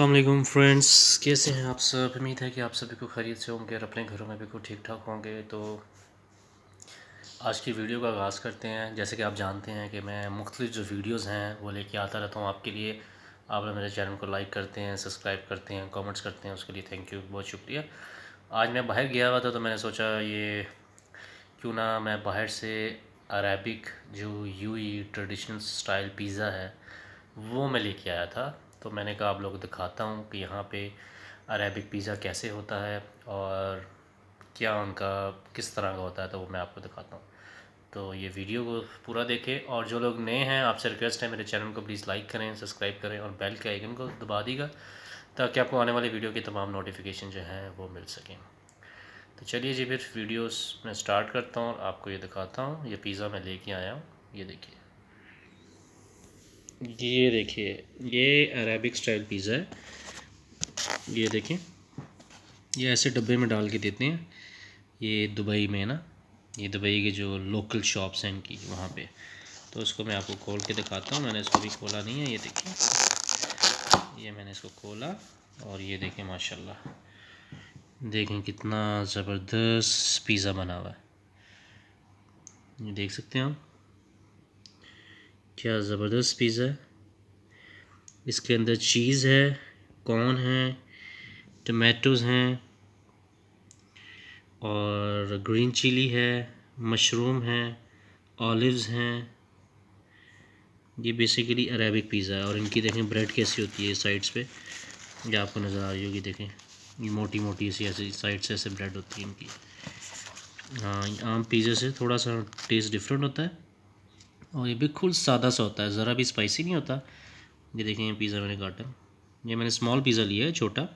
अल्लाम फ्रेंड्स कैसे हैं आप सब उम्मीद है कि आप सभी को खरीद से होंगे और अपने घरों में भी को ठीक ठाक होंगे तो आज की वीडियो का आगाज़ करते हैं जैसे कि आप जानते हैं कि मैं मुख्तलिफ़ जो वीडियोज़ हैं वो लेके आता रहता हूँ आपके लिए आप लोग मेरे चैनल को लाइक करते हैं सब्सक्राइब करते हैं कॉमेंट्स करते हैं उसके लिए थैंक यू बहुत शुक्रिया आज मैं बाहर गया हुआ था तो मैंने सोचा ये क्यों ना मैं बाहर से अरबिक जो यू ट्रेडिशनल स्टाइल पिज़्ज़ा है वो मैं लेके आया था तो मैंने कहा आप लोग दिखाता हूँ कि यहाँ पे अरेबिक पिज़्ज़ा कैसे होता है और क्या उनका किस तरह का होता है तो वो मैं आपको दिखाता हूँ तो ये वीडियो को पूरा देखें और जो लोग नए हैं आपसे रिक्वेस्ट है मेरे चैनल को प्लीज़ लाइक करें सब्सक्राइब करें और बेल के आइकन को दबा दीगा ताकि आपको आने वाले वीडियो की तमाम नोटिफिकेशन जो हैं वो मिल सकें तो चलिए जी फिर वीडियोस मैं स्टार्ट करता हूँ और आपको ये दिखाता हूँ ये पिज़्ज़ा मैं लेके आया हूँ ये देखिए ये देखिए ये अरेबिक स्टाइल पिज़्ज़ा है ये देखिए ये ऐसे डब्बे में डाल के देते हैं ये दुबई में है ना ये दुबई के जो लोकल शॉप्स हैं इनकी वहाँ पे तो इसको मैं आपको खोल के दिखाता हूँ मैंने इसको भी खोला नहीं है ये देखिए ये मैंने इसको खोला और ये देखें माशाल्लाह देखें कितना ज़बरदस्त पिज़्ज़ा बना हुआ है ये देख सकते हैं आप क्या ज़बरदस्त पिज़्ज़ा इसके अंदर चीज़ है कॉर्न है टमाटोज़ हैं और ग्रीन चिली है मशरूम है ऑलिव्स हैं ये बेसिकली अरेबिक पिज़्ज़ा है और इनकी देखें ब्रेड कैसी होती है साइड्स पे ये आपको नज़र आ रही होगी देखें ये मोटी मोटी सी ऐसी साइड्स से ऐसे ब्रेड होती है इनकी हाँ आम पिज़्ज़े से थोड़ा सा टेस्ट डिफरेंट होता है और ये बिल्कुल सादा सा होता है ज़रा भी स्पाइसी नहीं होता ये देखें ये पिज़्ज़ा मैंने काटा ये मैंने स्मॉल पिज़्ज़ा लिया है छोटा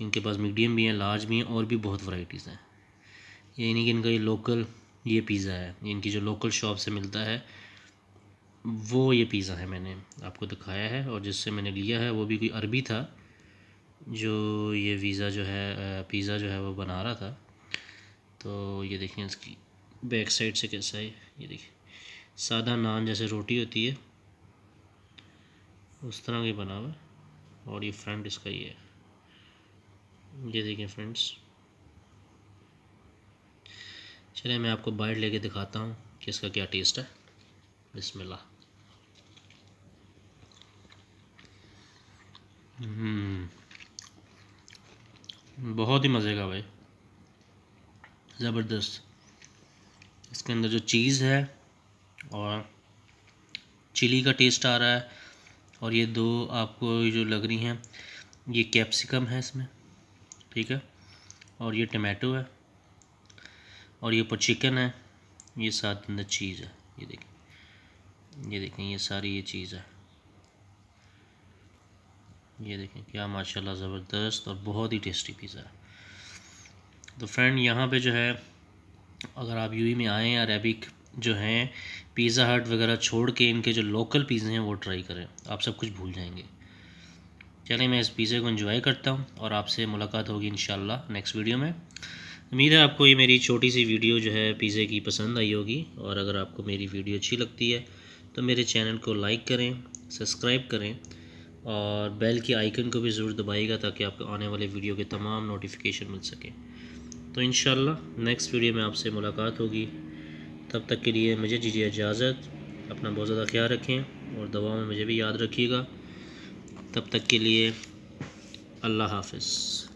इनके पास मीडियम भी हैं लार्ज भी हैं और भी बहुत वाइटीज़ हैं ये नहीं कि इनका ये लोकल ये पिज़्ज़ा है इनकी जो लोकल शॉप से मिलता है वो ये पिज़्ज़ा है मैंने आपको दिखाया है और जिससे मैंने लिया है वो भी कोई अरबी था जो ये वीज़ा जो है पिज़्ज़ा जो है वो बना रहा था तो ये देखें इसकी बैक साइड से कैसा है ये देखिए सादा नान जैसे रोटी होती है उस तरह की बना हुआ और ये फ्रंट इसका ये है ये देखिए फ्रेंड्स चलिए मैं आपको बाइट लेके दिखाता हूँ कि इसका क्या टेस्ट है बिस्मिल्लाह हम्म। बहुत ही मज़े का भाई ज़बरदस्त इसके अंदर जो चीज़ है और चिली का टेस्ट आ रहा है और ये दो आपको जो लग रही हैं ये कैप्सिकम है इसमें ठीक है और ये टमाटो है और ये ऊपर चिकन है ये साथ अंदर चीज़ है ये देखें ये देखें ये सारी ये चीज़ है ये देखें क्या माशाल्लाह ज़बरदस्त और बहुत ही टेस्टी पिज़्ज़ा है तो फ्रेंड यहाँ पे जो है अगर आप यूई e में आएँ अरेबिक जो हैं पिज़्ज़ा हट वगैरह छोड़ के इनके जो लोकल पिज़्ज़े हैं वो ट्राई करें आप सब कुछ भूल जाएंगे चलिए मैं इस पिज़्ज़े को इन्जॉय करता हूँ और आपसे मुलाकात होगी इन नेक्स्ट वीडियो में उम्मीद है आपको ये मेरी छोटी सी वीडियो जो है पिज़्ज़े की पसंद आई होगी और अगर आपको मेरी वीडियो अच्छी लगती है तो मेरे चैनल को लाइक करें सब्सक्राइब करें और बेल के आइकन को भी ज़रूर दबाइएगा ताकि आपको आने वाले वीडियो के तमाम नोटिफिकेशन मिल सकें तो इन नेक्स्ट वीडियो में आपसे मुलाकात होगी तब तक के लिए मुझे दीजिए इजाज़त अपना बहुत ज़्यादा ख्याल रखें और दवाओं में मुझे भी याद रखिएगा तब तक के लिए अल्लाह हाफिज़